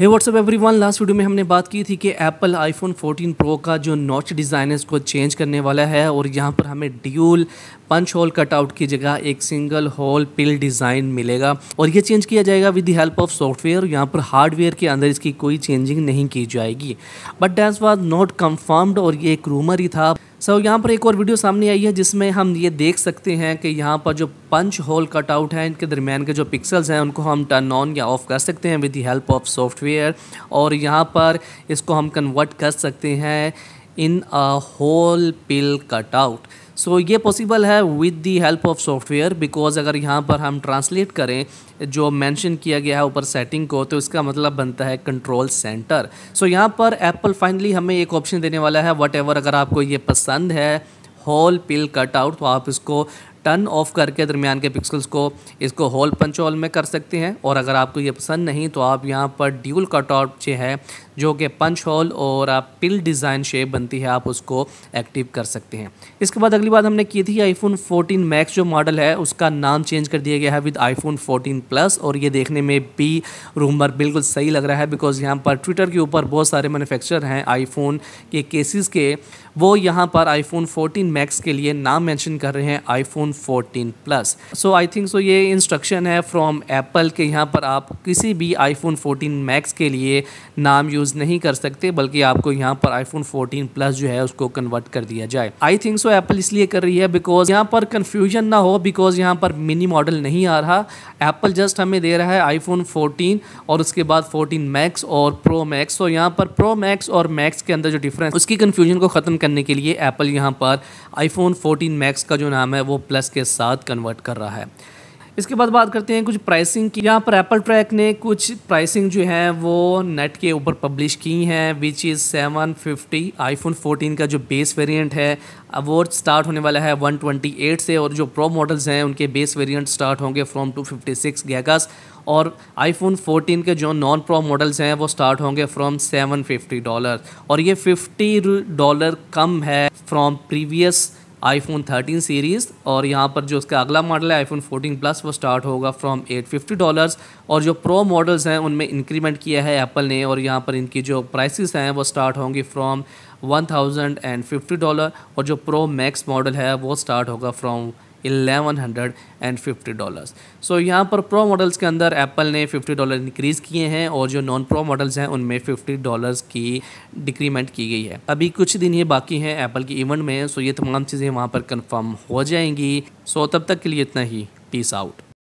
है WhatsApp everyone last video में हमने बात की थी कि एप्पल आईफोन 14 प्रो का जो नॉच डिज़ाइन है उसको चेंज करने वाला है और यहाँ पर हमें ड्यूल पंच होल कटआउट की जगह एक सिंगल होल पिल डिज़ाइन मिलेगा और ये चेंज किया जाएगा with the help of software और यहाँ पर हार्डवेयर के अंदर इसकी कोई चेंजिंग नहीं की जाएगी but that's was not confirmed और ये एक रूमर ही था सो so, यहाँ पर एक और वीडियो सामने आई है जिसमें हम ये देख सकते हैं कि यहाँ पर जो पंच होल कटआउट हैं इनके दरमियान के जो पिक्सल्स हैं उनको हम टर्न ऑन या ऑफ़ कर सकते हैं with the help of software और यहाँ पर इसको हम कन्वर्ट कर सकते हैं in a hole pill cutout so so, ये पॉसिबल है with the help of software because अगर यहाँ पर हम ट्रांसलेट करें जो मेंशन किया गया है ऊपर सेटिंग को तो इसका मतलब बनता है कंट्रोल सेंटर सो यहाँ पर एप्पल फाइनली हमें एक ऑप्शन देने वाला है वट अगर आपको ये पसंद है होल पिल कट आउट तो आप इसको टर्न ऑफ करके दरमियान के पिक्सल्स को इसको होल पंचोल में कर सकते हैं और अगर आपको ये पसंद नहीं तो आप यहाँ पर ड्यूल कटआउट जो है जो कि पंच होल और पिल डिज़ाइन शेप बनती है आप उसको एक्टिव कर सकते हैं इसके बाद अगली बात हमने की थी आईफोन 14 मैक्स जो मॉडल है उसका नाम चेंज कर दिया गया है विद आईफोन 14 प्लस और ये देखने में भी रूमर बिल्कुल सही लग रहा है बिकॉज़ यहाँ पर ट्विटर के ऊपर बहुत सारे मैनुफेक्चर हैं आईफोन के केसेस के वो यहाँ पर आईफोन 14 मैक्स के लिए नाम मेंशन कर रहे हैं iPhone 14 plus so I think so ये इंस्ट्रक्शन है फ्रॉम एप्पल के यहाँ पर आप किसी भी आईफोन 14 मैक्स के लिए नाम यूज़ यूज़ नहीं कर सकते बल्कि आपको यहाँ पर आईफोन 14 प्लस जो है उसको कन्वर्ट कर दिया जाए आई थिंक सो एप्पल इसलिए कर रही है बिकॉज यहाँ पर कन्फ्यूजन ना हो बिकॉज यहाँ पर मिनी मॉडल नहीं आ रहा एप्पल जस्ट हमें दे रहा है आईफोन 14 और उसके बाद 14 मैक्स और प्रो मैक्स तो यहाँ पर प्रो मैक्स और मैक्स के अंदर जो डिफरेंस उसकी कन्फ्यूजन को ख़त्म करने के लिए एप्पल यहाँ पर आईफोन फोर्टीन मैक्स का जो नाम है वो प्लस के साथ कन्वर्ट कर रहा है इसके बाद बात करते हैं कुछ प्राइसिंग की यहाँ पर एप्पल ट्रैक ने कुछ प्राइसिंग जो है वो नेट के ऊपर पब्लिश की हैं which is seven fifty phone fourteen का जो बेस वेरिएंट है वो स्टार्ट होने वाला है 128 से और जो प्रो मॉडल्स हैं उनके बेस वेरिएंट स्टार्ट होंगे फ्रॉम 256 फिफ्टी और आईफोन 14 के जो नॉन प्रो मॉडल्स हैं वो स्टार्ट होंगे फ्रॉम 750 डॉलर और ये 50 डॉलर कम है फ्रॉम प्रीवियस आईफोन 13 सीरीज़ और यहाँ पर जो उसका अगला मॉडल है आईफोन 14 प्लस वो स्टार्ट होगा फ्रॉम 850 डॉलर्स और जो प्रो मॉडल्स हैं उनमें इंक्रीमेंट किया है एप्पल ने और यहाँ पर इनकी जो प्राइसेस हैं वो स्टार्ट होंगी फ्रॉम 1050 डॉलर और जो प्रो मैक्स मॉडल है वो स्टार्ट होगा from eleven hundred and fifty dollars so यहाँ पर प्रो मॉडल्स के अंदर एप्पल ने फिफ्टी डॉलर इंक्रीज़ किए हैं और जो नॉन प्रो मॉडल्स हैं उनमें फिफ्टी डॉलर्स की डिक्रीमेंट की गई है अभी कुछ दिन ये बाकी हैं एप्पल के इवेंट में सो ये तमाम चीज़ें वहाँ पर कन्फर्म हो जाएंगी सो तब तक के लिए इतना ही पीस आउट